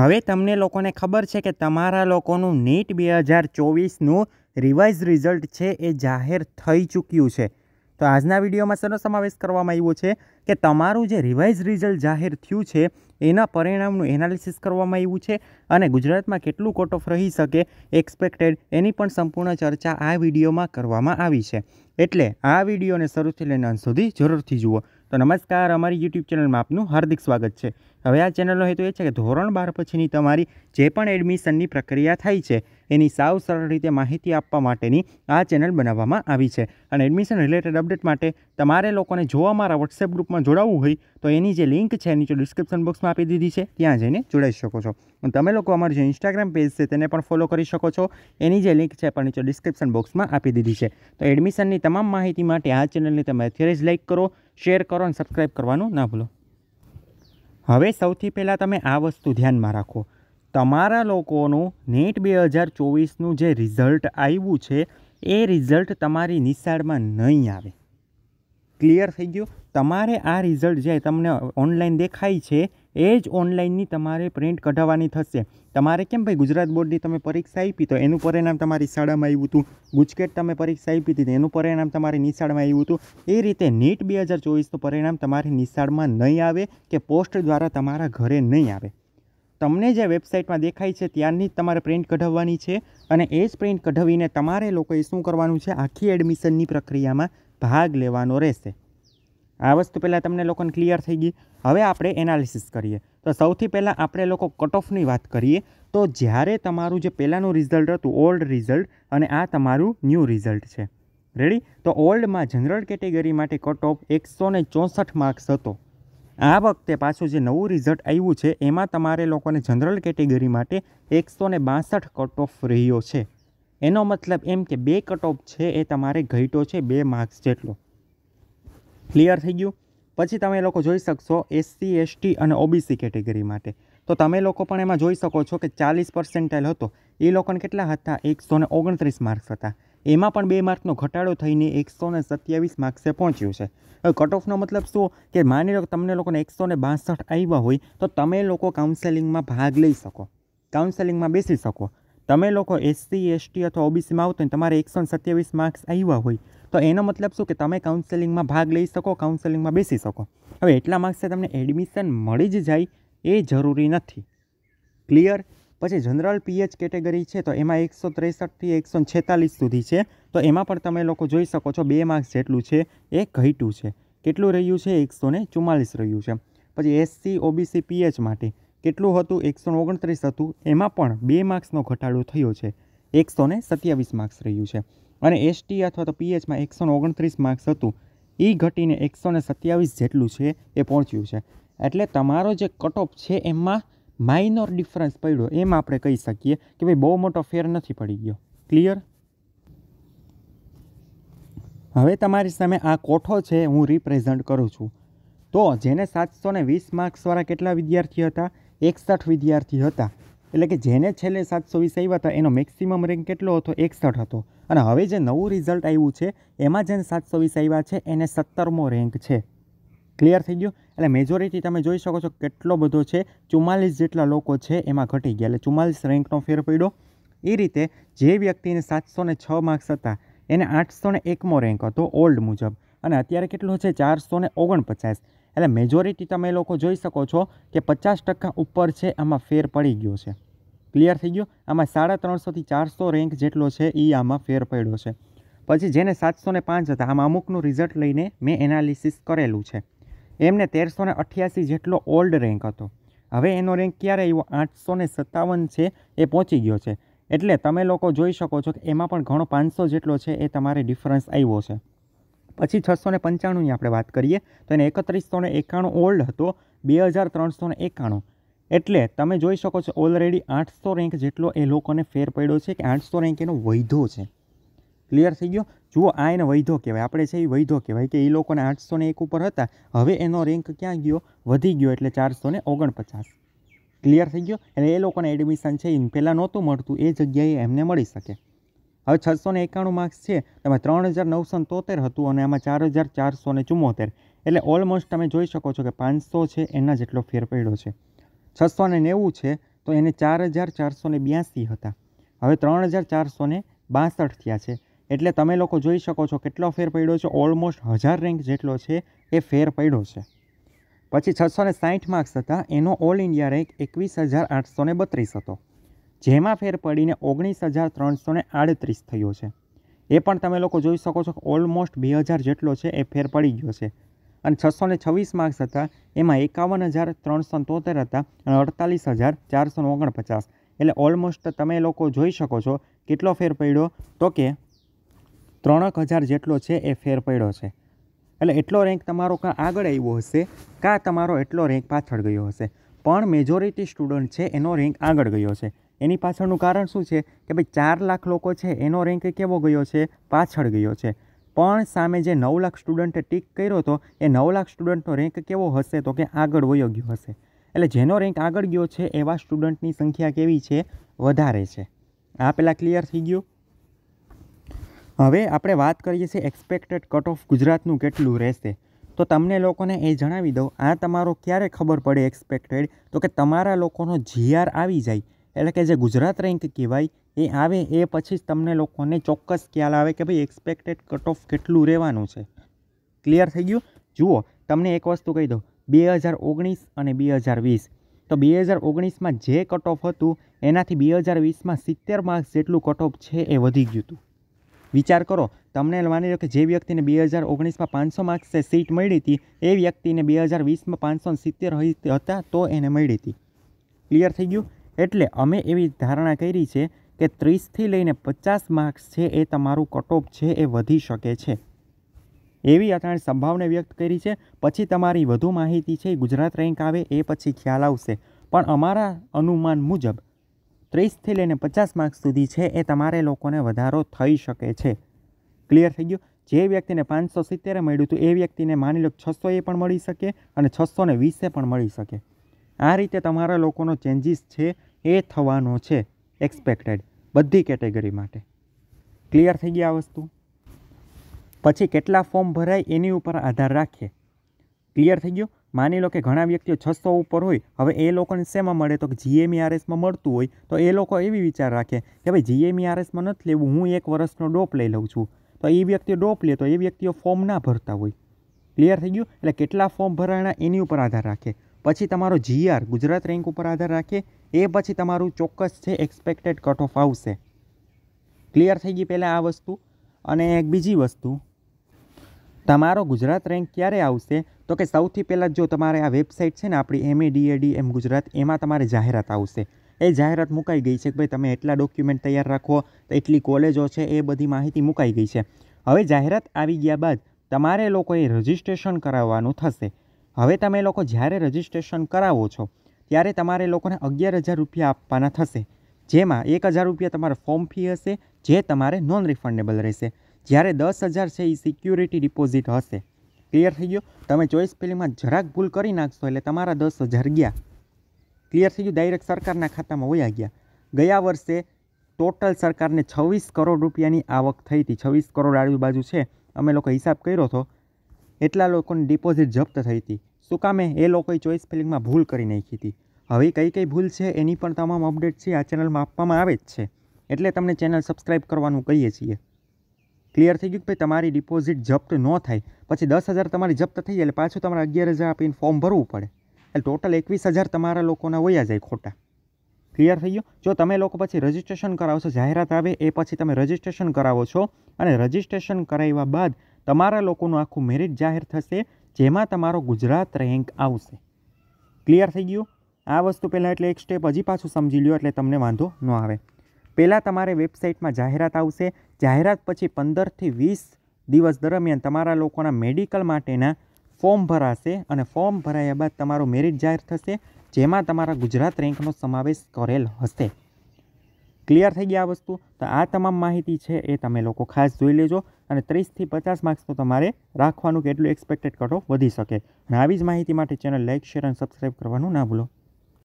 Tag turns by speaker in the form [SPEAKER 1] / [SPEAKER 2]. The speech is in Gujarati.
[SPEAKER 1] હવે તમને લોકોને ખબર છે કે તમારા લોકોનું નીટ બે હજાર ચોવીસનું રિવાઇઝ રિઝલ્ટ છે એ જાહેર થઈ ચૂક્યું છે તો આજના વિડીયોમાં શેનો સમાવેશ કરવામાં આવ્યો છે કે તમારું જે રિવાઇઝ રિઝલ્ટ જાહેર થયું છે એના પરિણામનું એનાલિસિસ કરવામાં આવ્યું છે અને ગુજરાતમાં કેટલું કટ ઓફ રહી શકે એક્સપેક્ટેડ એની પણ સંપૂર્ણ ચર્ચા આ વિડીયોમાં કરવામાં આવી છે એટલે આ વિડીયોને શરૂથી લઈને અંત સુધી જરૂરથી જુઓ તો નમસ્કાર અમારી યુટ્યુબ ચેનલમાં આપનું હાર્દિક સ્વાગત છે હવે આ ચેનલનો હેતુ એ છે કે ધોરણ બાર પછીની તમારી જે પણ એડમિશનની પ્રક્રિયા થાય છે એની સાવ સરળ રીતે માહિતી આપવા માટેની આ ચેનલ બનાવવામાં આવી છે અને એડમિશન રિલેટેડ અપડેટ માટે તમારે લોકોને જોવા મારા વોટ્સએપ ગ્રુપમાં જોડાવવું હોય તો એની જે લિંક છે નીચે ડિસ્ક્રિપ્શન બોક્સમાં આપી દીધી છે ત્યાં જઈને જોડાઈ શકો છો તમે લોકો અમારું જે ઇન્સ્ટાગ્રામ પેજ છે તેને પણ ફોલો કરી શકો છો એની જે લિંક છે પણ નીચે ડિસ્ક્રિપ્શન બોક્સમાં આપી દીધી છે તો એડમિશનની તમામ માહિતી માટે આ ચેનલને તમે અત્યારે જ લાઇક કરો શેર કરો અને સબસ્ક્રાઇબ કરવાનું ના ભૂલો હવે સૌથી પહેલાં તમે આ વસ્તુ ધ્યાનમાં રાખો તમારા લોકોનું નેટ બે હજાર ચોવીસનું જે રિઝલ્ટ આવ્યું છે એ રિઝલ્ટ તમારી નિશાળમાં નહીં આવે ક્લિયર થઈ ગયું તમારે આ રિઝલ્ટ જે તમને ઓનલાઈન દેખાય છે એ જ ઓનલાઈનની તમારે પ્રિન્ટ કઢાવવાની થશે તમારે કેમ ભાઈ ગુજરાત બોર્ડની તમે પરીક્ષા આપી તો એનું પરિણામ તમારી શાળામાં આવ્યું હતું ગુજકેટ તમે પરીક્ષા આપી હતી એનું પરિણામ તમારી નિશાળમાં આવ્યું હતું એ રીતે નીટ બે હજાર ચોવીસનું પરિણામ તમારી નિશાળમાં નહીં આવે કે પોસ્ટ દ્વારા તમારા ઘરે નહીં આવે તમને જે વેબસાઇટમાં દેખાય છે ત્યારની જ તમારે પ્રિન્ટ કઢાવવાની છે અને એ જ પ્રિન્ટ કઢાવીને તમારે લોકોએ શું કરવાનું છે આખી એડમિશનની પ્રક્રિયામાં ભાગ લેવાનો રહેશે આ વસ્તુ પહેલાં તમને લોકોને ક્લિયર થઈ ગઈ હવે આપણે એનાલિસિસ કરીએ તો સૌથી પહેલાં આપણે લોકો કટ ઓફની વાત કરીએ તો જ્યારે તમારું જે પહેલાંનું રિઝલ્ટ હતું ઓલ્ડ રિઝલ્ટ અને આ તમારું ન્યૂ રિઝલ્ટ છે રેડી તો ઓલ્ડમાં જનરલ કેટેગરી માટે કટ ઓફ એકસો ચોસઠ માર્ક્સ હતો આ વખતે પાછું જે નવું રિઝલ્ટ આવ્યું છે એમાં તમારે લોકોને જનરલ કેટેગરી માટે એકસો ને બાસઠ કટ ઓફ રહ્યો છે એનો મતલબ એમ કે બે કટ ઓફ છે એ તમારે ઘટ્યો છે બે માર્ક્સ જેટલો ક્લિયર થઈ ગયું પછી તમે લોકો જોઈ શકશો એસસી એસટી અને ઓબીસી કેટેગરી માટે તો તમે લોકો પણ એમાં જોઈ શકો છો કે ચાલીસ પર્સેન્ટાઇલ હતો એ લોકોને કેટલા હતા એકસો ને ઓગણત્રીસ માર્ક્સ હતા એમાં પણ બે માર્કનો ઘટાડો થઈને એકસો ને સત્યાવીસ માર્ક્સે પહોંચ્યું છે હવે કટ ઓફનો મતલબ શું કે માની લો તમને લોકોને એકસો ને બાસઠ આવ્યા હોય તો તમે લોકો કાઉન્સેલિંગમાં ભાગ લઈ શકો કાઉન્સેલિંગમાં બેસી શકો તમે લોકો એસસી એસટી અથવા ઓબીસીમાં આવતો ને તમારે એકસો ને સત્યાવીસ માર્ક્સ આવ્યા હોય તો એનો મતલબ શું કે તમે કાઉન્સેલિંગમાં ભાગ લઈ શકો કાઉન્સેલિંગમાં બેસી શકો હવે એટલા માર્ક્સે તમને એડમિશન મળી જ જાય એ જરૂરી નથી ક્લિયર પછી જનરલ પીએચ કેટેગરી છે તો એમાં એકસો ત્રેસઠથી એકસો છેતાલીસ સુધી છે તો એમાં પણ તમે લોકો જોઈ શકો છો બે માર્ક્સ જેટલું છે એ ઘટ્યું છે કેટલું રહ્યું છે એકસો ને ચુમ્માલીસ રહ્યું છે પછી એસસી ઓબીસી પીએચ માટે કેટલું હતું એકસો ઓગણત્રીસ હતું એમાં પણ બે માર્ક્સનો ઘટાડો થયો છે એકસો ને સત્યાવીસ માર્ક્સ રહ્યું છે અને એસટી અથવા તો પીએચમાં એકસો ઓગણત્રીસ માર્ક્સ હતું એ ઘટીને એકસો સત્યાવીસ જેટલું છે એ પહોંચ્યું છે એટલે તમારો જે કટ છે એમાં માઇનોર ડિફરન્સ પડ્યો એમ આપણે કહી શકીએ કે ભાઈ બહુ મોટો ફેર નથી પડી ગયો ક્લિયર હવે તમારી સામે આ કોઠો છે હું રિપ્રેઝન્ટ કરું છું તો જેને સાતસો ને વીસ માર્ક્સવાળા કેટલા વિદ્યાર્થી હતા એકસઠ વિદ્યાર્થી હતા એટલે કે જેને છેલ્લે સાતસો વીસ આવ્યા હતા એનો મેક્સિમમ રેન્ક કેટલો હતો એકસઠ હતો અને હવે જે નવું રિઝલ્ટ આવ્યું છે એમાં જેને સાતસો વીસ આવ્યા છે એને સત્તરમો રેન્ક છે ક્લિયર થઈ ગયું એટલે મેજોરિટી તમે જોઈ શકો છો કેટલો બધો છે ચુમ્માલીસ જેટલા લોકો છે એમાં ઘટી ગયા એટલે ચુમ્માલીસ રેન્કનો ફેર પડ્યો એ રીતે જે વ્યક્તિને સાતસો ને છ માર્ક્સ હતા એને આઠસો ને એકમો રેન્ક હતો ઓલ્ડ મુજબ અને અત્યારે કેટલો છે ચારસો ને ઓગણપચાસ એટલે મેજોરિટી તમે લોકો જોઈ શકો છો કે પચાસ ટકા ઉપર છે આમાં ફેર પડી ગયો છે ક્લિયર થઈ ગયો આમાં સાડા ત્રણસોથી ચારસો રેન્ક જેટલો છે એ આમાં ફેર પડ્યો છે પછી જેને સાતસો ને પાંચ હતા આમાં અમુકનું રિઝલ્ટ લઈને મેં એનાલિસિસ કરેલું છે એમને તેરસો ને અઠ્યાસી જેટલો ઓલ્ડ રેન્ક હતો હવે એનો રેન્ક ક્યારે આવ્યો આઠસો ને સત્તાવન છે એ પહોંચી ગયો છે એટલે તમે લોકો જોઈ શકો છો કે એમાં પણ ઘણો પાંચસો જેટલો છે એ તમારે ડિફરન્સ આવ્યો છે પછી છસો ને પંચાણુંની આપણે વાત કરીએ તો એને એકત્રીસો ને એકાણું ઓલ્ડ હતો બે હજાર ત્રણસો ને એકાણું એટલે તમે જોઈ શકો છો ઓલરેડી આઠસો રેન્ક જેટલો એ લોકોને ફેર પડ્યો છે કે આઠસો રેન્ક એનો વૈધો છે ક્લિયર થઈ ગયો જુઓ આ એને વૈધો કહેવાય આપણે છે એ વૈધો કહેવાય કે એ લોકોને આઠસો ને એક ઉપર હતા હવે એનો રેન્ક ક્યાં ગયો વધી ગયો એટલે ચારસો ને ઓગણપચાસ ક્લિયર થઈ ગયો એટલે એ લોકોને એડમિશન છે એમ પહેલાં નહોતું મળતું એ જગ્યાએ એમને મળી શકે હવે છસો ને એકાણું માર્ક્સ છે તમે ત્રણ હજાર નવસો તોતેર હતું અને આમાં ચાર હજાર ચારસો ને ચુમ્મોતેર એટલે ઓલમોસ્ટ તમે જોઈ શકો છો કે પાંચસો છે એના જેટલો ફેર પડ્યો છે છસો ને નેવું છે તો એને ચાર હજાર ચારસો ને બ્યાસી હતા હવે ત્રણ હજાર ચારસો ને બાસઠ થયા છે એટલે તમે લોકો જોઈ શકો છો કેટલો ફેર પડ્યો છે ઓલમોસ્ટ હજાર રેન્ક જેટલો છે એ ફેર પડ્યો છે પછી છસો ને સાઠ માર્ક્સ હતા એનો ઓલ ઇન્ડિયા રેન્ક એકવીસ હજાર આઠસો ને બત્રીસ હતો જેમાં ફેર પડીને ઓગણીસ હજાર ત્રણસો ને આડત્રીસ થયો છે એ પણ તમે લોકો જોઈ શકો છો ઓલમોસ્ટ બે હજાર જેટલો છે એ ફેર પડી ગયો છે અને છસો ને છવ્વીસ માર્ક્સ હતા એમાં એકાવન હજાર ત્રણસો તોતેર હતા અને અડતાલીસ હજાર ચારસો ઓગણપચાસ એટલે ઓલમોસ્ટ તમે લોકો જોઈ શકો છો કેટલો ફેર પડ્યો તો કે ત્રણેક હજાર જેટલો છે એ ફેર પડ્યો છે એટલે એટલો રેન્ક તમારો કાં આગળ આવ્યો હશે કાં તમારો એટલો રેન્ક પાછળ ગયો હશે પણ મેજોરિટી સ્ટુડન્ટ છે એનો રેન્ક આગળ ગયો છે એની પાછળનું કારણ શું છે કે ભાઈ ચાર લાખ લોકો છે એનો રેન્ક કેવો ગયો છે પાછળ ગયો છે પણ સામે જે નવ લાખ સ્ટુડન્ટે ટીક કર્યો હતો એ નવ લાખ સ્ટુડન્ટનો રેન્ક કેવો હશે તો કે આગળ વયો ગયો હશે એટલે જેનો રેન્ક આગળ ગયો છે એવા સ્ટુડન્ટની સંખ્યા કેવી છે વધારે છે આ પહેલાં ક્લિયર થઈ ગયું હવે આપણે વાત કરીએ છીએ એક્સપેક્ટેડ કટ ઓફ ગુજરાતનું કેટલું રહેશે તો તમને લોકોને એ જણાવી દઉં આ તમારો ક્યારે ખબર પડે એક્સપેક્ટેડ તો કે તમારા લોકોનો જીઆર આવી જાય એટલે કે જે ગુજરાત રેન્ક કહેવાય એ આવે એ પછી જ તમને લોકોને ચોક્કસ ખ્યાલ આવે કે ભાઈ એક્સપેક્ટેડ કટ ઓફ કેટલું રહેવાનું છે ક્લિયર થઈ ગયું જુઓ તમને એક વસ્તુ કહી દઉં બે હજાર ઓગણીસ અને બે હજાર વીસ તો બે હજાર ઓગણીસમાં જે કટ ઓફ હતું એનાથી બે હજાર વીસમાં સિત્તેર માર્ક્સ જેટલું કટ ઓફ છે એ વધી ગયું હતું વિચાર કરો તમને માની લો કે જે વ્યક્તિને બે હજાર ઓગણીસમાં પાંચસો માર્ક્સે સીટ મળી હતી એ વ્યક્તિને બે હજાર વીસમાં પાંચસો સિત્તેર હતા તો એને મળી હતી ક્લિયર થઈ ગયું એટલે અમે એવી ધારણા કરી છે કે ત્રીસથી લઈને પચાસ માર્ક્સ છે એ તમારું કટઓફ છે એ વધી શકે છે એવી અથાણ સંભાવના વ્યક્ત કરી છે પછી તમારી વધુ માહિતી છે ગુજરાત રેન્ક આવે એ પછી ખ્યાલ આવશે પણ અમારા અનુમાન મુજબ ત્રીસથી લઈને પચાસ માર્ક્સ સુધી છે એ તમારે લોકોને વધારો થઈ શકે છે ક્લિયર થઈ ગયું જે વ્યક્તિને પાંચસો સિત્તેરે મળ્યું હતું એ વ્યક્તિને માની લો છસો એ પણ મળી શકે અને છસો ને વીસે પણ મળી શકે આ રીતે તમારા લોકોનો ચેન્જીસ છે એ થવાનો છે એક્સપેક્ટેડ બધી કેટેગરી માટે ક્લિયર થઈ ગયા આ વસ્તુ પછી કેટલા ફોર્મ ભરાય એની ઉપર આધાર રાખીએ ક્લિયર થઈ ગયું માની લો કે ઘણા વ્યક્તિઓ છસો ઉપર હોય હવે એ લોકોને શેમાં મળે તો કે જીએમઈઆરએસમાં e મળતું હોય તો એ લોકો એવી વિચાર રાખે કે ભાઈ જીએમઈઆરએસમાં e નથી લેવું હું એક વર્ષનો ડોપ લઈ લઉં છું તો એ વ્યક્તિઓ ડોપ લે તો એ વ્યક્તિઓ ફોર્મ ના ભરતા હોય ક્લિયર થઈ ગયું એટલે કેટલા ફોર્મ ભરાણા એની ઉપર આધાર રાખે પછી તમારો જીઆર ગુજરાત રેન્ક ઉપર આધાર રાખે એ પછી તમારું ચોક્કસ છે એક્સપેક્ટેડ કટ ઓફ આવશે ક્લિયર થઈ ગઈ પહેલાં આ વસ્તુ અને એક બીજી વસ્તુ તમારો ગુજરાત રેન્ક ક્યારે આવશે તો કે સૌથી પહેલાં જો તમારે આ વેબસાઇટ છે ને આપણી એમએ ડીએડી એમ ગુજરાત એમાં તમારે જાહેરાત આવશે એ જાહેરાત મુકાઈ ગઈ છે કે ભાઈ તમે એટલા ડોક્યુમેન્ટ તૈયાર રાખો તો એટલી કોલેજો છે એ બધી માહિતી મુકાઈ ગઈ છે હવે જાહેરાત આવી ગયા બાદ તમારે લોકોએ રજિસ્ટ્રેશન કરાવવાનું થશે હવે તમે લોકો જ્યારે રજિસ્ટ્રેશન કરાવો છો ત્યારે તમારે લોકોને અગિયાર હજાર રૂપિયા આપવાના થશે જેમાં એક હજાર રૂપિયા તમારો ફોર્મ ફી હશે જે તમારે નોન રિફંડેબલ રહેશે જ્યારે 10000 છે ઈ સિક્યુરિટી ડિપોઝિટ હશે ક્લિયર થઈ ગયો તમે ચોઈસ ફિલિંગમાં જરાક ભૂલ કરી નાખ્યો એટલે તમારું 10000 ગયા ક્લિયર થઈ ગયો ડાયરેક્ટ સરકારના ખાતામાં વયા ગયા ગયા વર્ષે ટોટલ સરકારને 26 કરોડ રૂપિયાની આવક થઈ હતી 26 કરોડ આડી બાજુ છે અમે લોકો હિસાબ કર્યો તો એટલા લોકોની ડિપોઝિટ જપ્ત થઈ હતી શું કામે એ લોકોએ ચોઈસ ફિલિંગમાં ભૂલ કરી નાખી હતી હવે કઈ કઈ ભૂલ છે એની પર તમામ અપડેટ્સ છે આ ચેનલ માં અપવામાં આવે જ છે એટલે તમે ચેનલ સબસ્ક્રાઇબ કરવાનું કહીએ છીએ ક્લિયર થઈ ગયું કે ભાઈ તમારી ડિપોઝિટ જપ્ત ન થાય પછી દસ હજાર તમારી જપ્ત થઈ જાય એટલે પાછું તમારે અગિયાર હજાર આપીને ફોર્મ ભરવું પડે એટલે ટોટલ એકવીસ હજાર તમારા લોકોના વયા જાય ખોટા ક્લિયર થઈ ગયું જો તમે લોકો પછી રજિસ્ટ્રેશન કરાવશો જાહેરાત આવે એ પછી તમે રજિસ્ટ્રેશન કરાવો છો અને રજિસ્ટ્રેશન કરાવ્યા બાદ તમારા લોકોનું આખું મેરિટ જાહેર થશે જેમાં તમારો ગુજરાત રેન્ક આવશે ક્લિયર થઈ ગયું આ વસ્તુ પહેલાં એટલે એક સ્ટેપ હજી પાછું સમજી લ્યો એટલે તમને વાંધો ન આવે પહેલાં તમારે વેબસાઇટમાં જાહેરાત આવશે જાહેરાત પછી પંદરથી વીસ દિવસ દરમિયાન તમારા લોકોના મેડિકલ માટેના ફોર્મ ભરાશે અને ફોર્મ ભરાયા બાદ તમારું મેરિટ જાહેર થશે જેમાં તમારા ગુજરાત રેન્કનો સમાવેશ કરેલ હશે ક્લિયર થઈ ગયા આ વસ્તુ તો આ તમામ માહિતી છે એ તમે લોકો ખાસ જોઈ લેજો અને ત્રીસથી પચાસ માર્ક્સ તો તમારે રાખવાનું કેટલું એક્સપેક્ટેડ કટ વધી શકે અને આવી જ માહિતી માટે ચેનલ લાઇક શેર અને સબસ્ક્રાઈબ કરવાનું ના ભૂલો